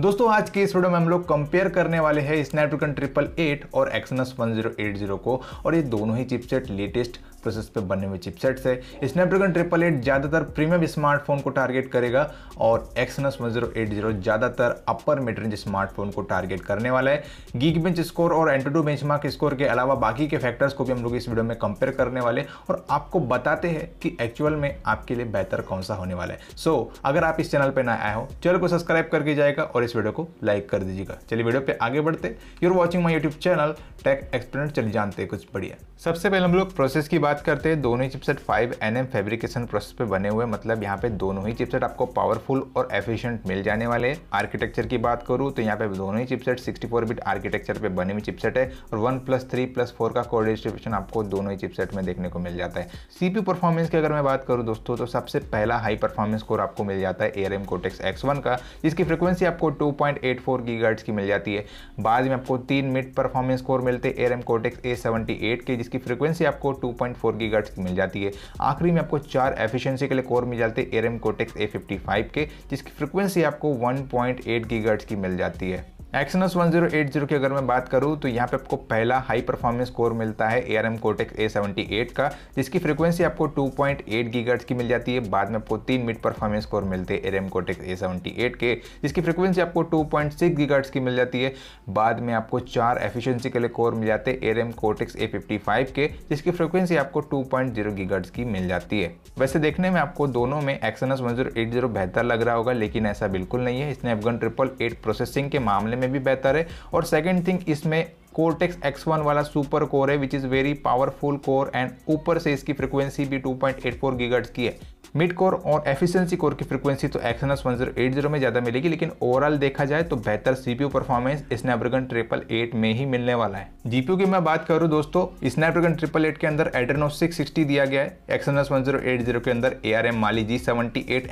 दोस्तों आज की इस वीडियो में हम लोग कंपेयर करने वाले हैं स्नैपड्रैगन ट्रिपल एट और Exynos one zero eight zero को और ये दोनों ही चिपसेट लेटेस्ट प्रोसेस पे बने हुए चिपसेट है स्नैपड्रैगन ट्रिपल एट ज़्यादातर प्रीमियम स्मार्टफोन को टारगेट करेगा और Exynos one zero eight zero ज़्यादातर अपर मिड रेंज स्मार्टफोन को टारगेट करने वाला है गीक बेंच स्कोर और एंटोडो बेंचमार्क स्कोर के अलावा बाकी के फैक्टर्स को भी हम लोग इस वीडियो में कंपेयर करने वाले और आपको बताते हैं कि एक्चुअल में आपके लिए बेहतर कौन सा होने वाला है सो so, अगर आप इस चैनल पर ना आए हो चैनल को सब्सक्राइब करके जाएगा और इस वीडियो को लाइक कर दीजिएगा चलिए वीडियो पर आगे बढ़ते you're watching my YouTube channel tech experiment चलिए जानते हैं कुछ बढ़िया सबसे पहले हम लोग प्रोसेस की बात बात करते हैं दोनों ही चिपसेट 5 एनएम फैब्रिकेशन प्रोसेस पे बने हुए मतलब यहाँ पे दोनों ही चिपसेट आपको पावरफुल और एफिशिएंट मिल जाने वाले हैं आर्किटेक्चर की बात करूँ तो यहाँ पे दोनों ही चिपसेट 64 बिट आर्किटेक्चर पे बने हुई चिपसेट है और one plus three plus four का कोड डिस्ट्रीब्यूशन आपको दोनों ही चिपसेट में देखने को मिल जाता है सीपी परफॉर्मेंस की अगर मैं बात करूँ दोस्तों तो सबसे पहला हाई परफॉर्मेंस कोर आपको मिल जाता है एयर एम कोटेक्स एक्स का जिसकी फ्रिक्वेंसी आपको टू पॉइंट एट फोर की मिल जाती है बाद में आपको तीन मिड परफॉर्मेंस कोर मिलते हैं ARM Cortex A seventy eight की जिसकी फ्रिक्वेंसी आपको टू पॉइंट फोर की मिल जाती है आखिरी में आपको चार एफिशिएंसी के लिए कोर मिल जाते हैं ARM Cortex A fifty five के जिसकी फ्रिक्वेंसी आपको वन पॉइंट एट की मिल जाती है एक्सनस 1080 की अगर मैं बात करूँ तो यहाँ पे आपको पहला हाई परफॉर्मेंस कोर मिलता है A R M Cortex A seventy eight का जिसकी फ्रीक्वेंसी आपको टू पॉइंट एट गीगर्ट्स की मिल जाती है बाद में आपको तीन मिड परफॉर्मेंस कोर मिलते हैं ARM Cortex A seventy eight के जिसकी फ्रीक्वेंसी आपको टू पॉइंट सिक्स गीगर्ट्स की मिल जाती है बाद में आपको चार एफिशियंसी के लिए कोर मिल जाते हैं ARM Cortex A fifty five के जिसकी फ्रिक्वेंसी आपको टू पॉइंट जीरो गीगर्ट्स की मिल जाती है वैसे देखने में आपको दोनों में Exynos one zero eight zero बेहतर लग रहा होगा लेकिन ऐसा बिल्कुल नहीं है इसने अफगन ट्रिपल एट प्रोसेसिंग के मामले में में भी बेहतर है और सेकेंड थिंग इसमें कोर्टेक्स X1 वाला सुपर कोर है which is very powerful core and ऊपर से इसकी फ्रिक्वेंसी भी 2.84 पॉइंट की है मिड कोर और एफिशिएंसी कोर की फ्रीक्वेंसी तो एक्सनस 1080 में ज़्यादा मिलेगी लेकिन ओवरऑल देखा जाए तो बेहतर CPU performance Snapdragon triple eight में ही मिलने वाला है जीपीयू की मैं बात करूँ दोस्तों स्नैपड्रैगन ट्रिपल एट के अंदर एड्रेनो 660 दिया गया है एक्सनस 1080 के अंदर A R M Mali G seventy eight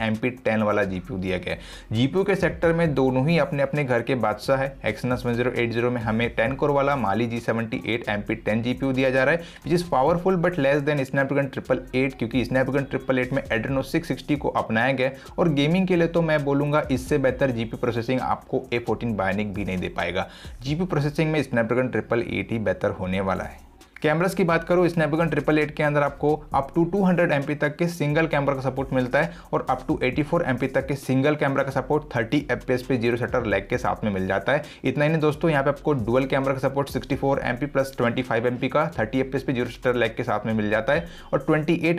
वाला जीपीयू दिया गया है जीपीयू के सेक्टर में दोनों ही अपने अपने घर के बादशाह है एक्सनस 1080 में हमें टेन कोर वाला Mali G seventy eight M दिया जा रहा है which is powerful but less than Snapdragon triple क्योंकि स्नैपड्रैगन ट्रिपल में रेड्रेनो 660 को अपनाया गया और गेमिंग के लिए तो मैं बोलूँगा इससे बेहतर जी प्रोसेसिंग आपको ए फोर्टीन बायोनिक भी नहीं दे पाएगा जी प्रोसेसिंग में स्नैपड्रैगन ट्रिपल एट ही बेहतर होने वाला है कैमरास की बात करो स्नैपड्रैगन ट्रिपल एट के अंदर आपको अप टू 200 हंड्रेड तक के सिंगल कैमरा का सपोर्ट मिलता है और अप टू 84 पी तक के सिंगल कैमरा का सपोर्ट 30 एस पे जीरो शटर लैग के साथ में मिल जाता है इतना ही नहीं दोस्तों यहाँ पे आपको डुअल कैमरा का सपोर्ट 64 पी प्लस 25 पी का 30 एफपीएस पे जीरो शटर लैग के साथ में मिल जाता है और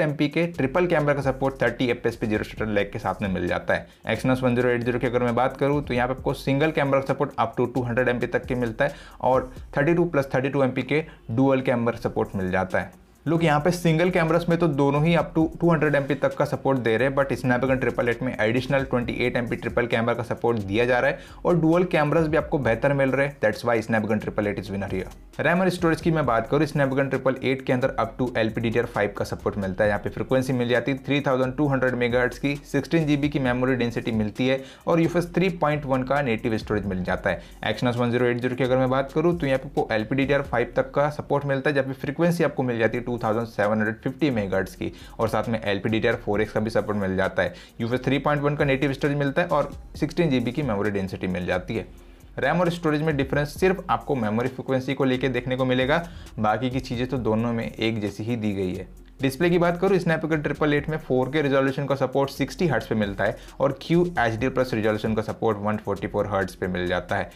एम पी के ट्रिपल कैमरा का सपोर्ट 30 एफपीएस पे जीरो शटर लैग के साथ में मिल जाता है एक्सनस जीरो की अगर मैं बात करूँ तो यहाँ पे आपको सिंगल कैमरा का support up to M P तक के मिलता है और टू प्लस एम पी के डुअल कैमरा सपोर्ट मिल जाता है लोग यहाँ पे सिंगल कैमरास में तो दोनों ही अप टू 200 एम तक का सपोर्ट दे रहे हैं बट स्नैपड्रैगन ट्रिपल एट में additional 28 eight M triple camera का सपोर्ट दिया जा रहा है और डुअल कैमरास भी आपको बेहतर मिल रहे हैं that's why Snapdragon triple eight is winner here RAM और स्टोरेज की मैं बात करूँ स्नैपड्रैगन ट्रिपल एट के अंदर अप टू एल पी का सपोर्ट मिलता है यहाँ पे फ्रिक्वेंसी मिल जाती है थ्री थाउजेंड टू हंड्रेड की सिक्सटीन जी बी की मेमोरी डेंसिटी मिलती है और यू थ्री पॉइंट वन का नेटिव स्टोरेज मिल जाता है Exynos one zero eight zero की अगर मैं बात करूँ तो यहाँ पे आपको एल पी फाइव तक का सपोर्ट मिलता है जब फ्रीक्वेंसी आपको मिल जाती है टू 2750 मेगाहर्ट्ज की और साथ में एल पी फोर एक्स का भी सपोर्ट मिल जाता है यू एस का नेटिव स्टोरेज मिलता है और सिक्सटीन की मेमोरी डेंसिटी मिल जाती है रैम और स्टोरेज में डिफरेंस सिर्फ आपको मेमोरी फ्रिक्वेंसी को लेकर देखने को मिलेगा बाकी की चीज़ें तो दोनों में एक जैसी ही दी गई है डिस्प्ले की बात करूँ स्नैपड्रैगन ट्रिपल एट में 4K रिजोल्यूशन का सपोर्ट 60 हर्ट्स पे मिलता है और Q H D plus resolution का सपोर्ट 144 हर्ट्स पे मिल जाता है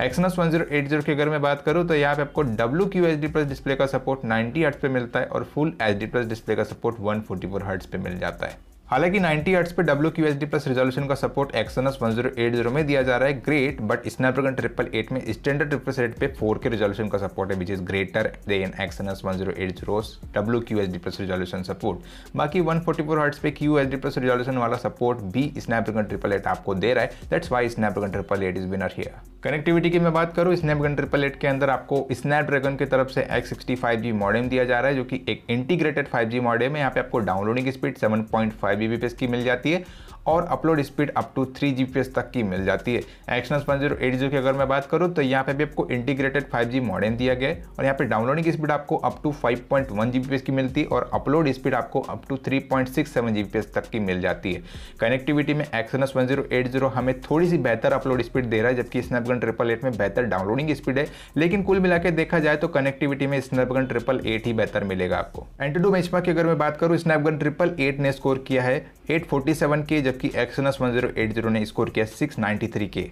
एक्सनस जीरो की अगर मैं बात करूँ तो यहाँ पे आपको W Q H D plus display का सपोर्ट नाइन्टी हर्ट्स पे मिलता है और full H D plus display का support one forty four hertz पे मिल जाता है हालांकि 90 हर्ट्स पे W Q H D plus resolution का सपोर्ट एक्सनस जीरो में दिया जा रहा है great but Snapdragon triple eight में स्टैंडर्ड रिफ्रेश रेट पे के रिजोल्यूशन का सपोर्ट है which is greater than Exynos zero W Q H D plus resolution support बाकी वन फोर्टी फोर हर्ट्स पे Q H D plus resolution वाला support भी Snapdragon triple eight आपको दे रहा है that's why Snapdragon triple eight is winner here connectivity की मैं बात करूँ स्नैपगन ट्रिपल एट के अंदर आपको स्नैपड्रैगन की तरफ से X sixty five G modem दिया जा रहा है जो कि एक इंटीग्रेटेड फाइव जी मॉडम है यहाँ पे आपको downloading speed seven point five G B की मिल जाती है और upload speed up to three G तक की मिल जाती है Exynos one zero eight zero की अगर मैं बात करूँ तो यहाँ पे भी आपको इंटीग्रेटेड फाइव जी मॉडर्न दिया गया है और यहाँ पे डाउनलोडिंग स्पीड आपको up to five point one G की मिलती है और अपलोड स्पीड आपको up to three point six seven G तक की मिल जाती है कनेक्टिविटी में Exynos one zero eight zero हमें थोड़ी सी बेहतर अपलोड स्पीड दे रहा है जबकि स्नैपगन ट्रिपल एट में बेहतर डाउनलोडिंग स्पीड है लेकिन कुल मिला देखा जाए तो कनेक्टिविटी में स्नैपगन ट्रिपल एट ही बेहतर मिलेगा आपको एंटीडो बेंचमार्क की अगर मैं बात करूँ स्नैपगन ट्रिपल एट ने स्कोर किया है 847 के जबकि एक्सनस 1080 ने स्कोर किया 693 के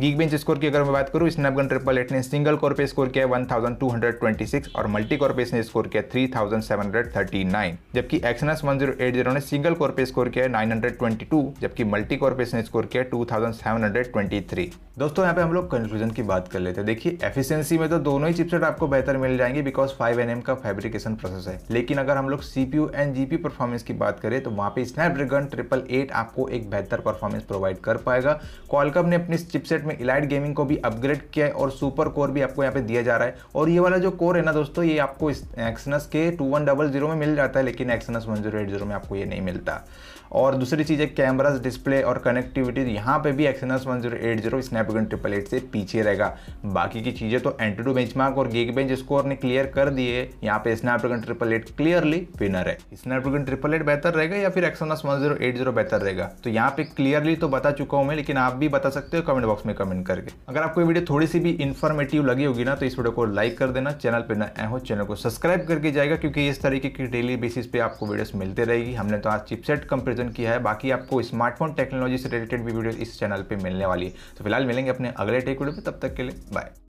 गीक बेंच स्कोर की अगर मैं बात करूँ स्नैपगन ट्रिपल एट ने सिंगल कोर पे स्कोर किया है 1226 और मल्टी कोर पे इसने स्कोर किया 3739 जबकि एक्सनस 1080 ने सिंगल कोर पे स्कोर किया ट्वेंटी 922 जबकि मल्टी कोर पे इसने स्कोर किया 2723 दोस्तों यहाँ पे हम लोग कंक्लूजन की बात कर लेते हैं देखिए एफिशिएंसी में तो दोनों ही चिपसेट आपको बेहतर मिल जाएंगे बिकॉज फाइव एन का फैब्रिकेशन प्रोसेस है लेकिन अगर हम लोग सीपीयू एंड जीपी परफॉर्मेंस की बात करें तो वहाँ पे स्नैपड्रैगन ट्रिपल एट आपको एक बेहतर परफॉर्मेंस प्रोवाइड कर पाएगा कॉलकम ने अपनी चिपसेट में इलाइट गेमिंग को भी अपग्रेड किया है और सुपर कोर भी आपको यहाँ पे दिया जा रहा है और ये वाला जो कोर है ना दोस्तों ये आपको एक्सनस के टू में मिल जाता है लेकिन एक्सनस वन में आपको ये नहीं मिलता और दूसरी चीज़ है कैमराज डिस्प्ले और कनेक्टिविटी यहाँ पे भी Exynos one zero eight zero Snapdragon triple eight से पीछे रहेगा बाकी की चीज़ें तो एंटीडू बेंचमार्क और गेग बेंच स्कोर ने क्लियर कर दिए यहाँ पे Snapdragon triple eight clearly winner है स्नैपड्रैगन ट्रिपल एट बेहतर रहेगा या फिर Exynos one zero eight zero बेहतर रहेगा तो यहाँ पे क्लियरली तो बता चुका हूँ मैं लेकिन आप भी बता सकते हो कमेंट बॉक्स में कमेंट करके अगर आपको वीडियो थोड़ी सी भी इन्फॉर्मेटिव लगी होगी ना तो इस वीडियो को लाइक कर देना चैनल पर ना हो चैनल को सब्सक्राइब करके जाएगा क्योंकि इस तरीके की डेली बेसिस पे आपको वीडियोस मिलते रहेगी हमने तो आज चिपसेट कंपेरिजन कंपैरिजन किया है बाकी आपको स्मार्टफोन टेक्नोलॉजी से रिलेटेड भी वीडियो इस चैनल पर मिलने वाली है तो फिलहाल मिलेंगे अपने अगले टेक वीडियो पर तब तक के लिए बाय